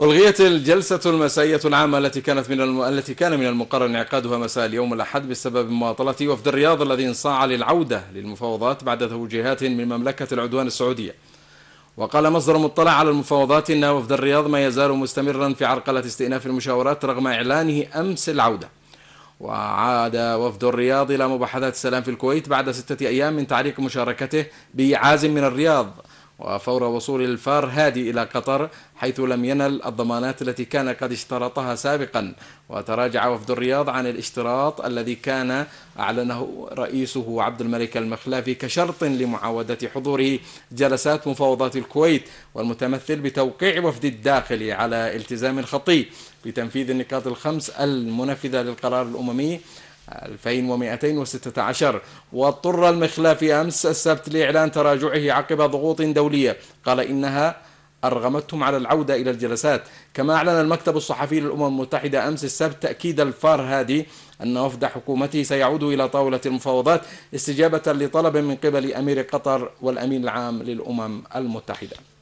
ألغيت الجلسة المسائية العامة التي كانت من الم... التي كان من المقرر انعقادها مساء اليوم الأحد بسبب مماطلة وفد الرياض الذي انصاع للعودة للمفاوضات بعد توجيهات من مملكة العدوان السعودية. وقال مصدر مطلع على المفاوضات إن وفد الرياض ما يزال مستمرا في عرقلة استئناف المشاورات رغم إعلانه أمس العودة. وعاد وفد الرياض إلى مباحثات السلام في الكويت بعد ستة أيام من تعليق مشاركته بإعاز من الرياض وفور وصول الفار هادي إلى قطر حيث لم ينل الضمانات التي كان قد اشترطها سابقا وتراجع وفد الرياض عن الاشتراط الذي كان أعلنه رئيسه عبد الملك المخلافي كشرط لمعاودة حضوره جلسات مفاوضات الكويت والمتمثل بتوقيع وفد الداخل على التزام خطي بتنفيذ النقاط الخمس المنفذة للقرار الأممي 2216 واضطر المخلافي أمس السبت لإعلان تراجعه عقب ضغوط دولية قال إنها أرغمتهم على العودة إلى الجلسات كما أعلن المكتب الصحفي للأمم المتحدة أمس السبت تأكيد الفارهادي أن وفد حكومته سيعود إلى طاولة المفاوضات استجابة لطلب من قبل أمير قطر والأمين العام للأمم المتحدة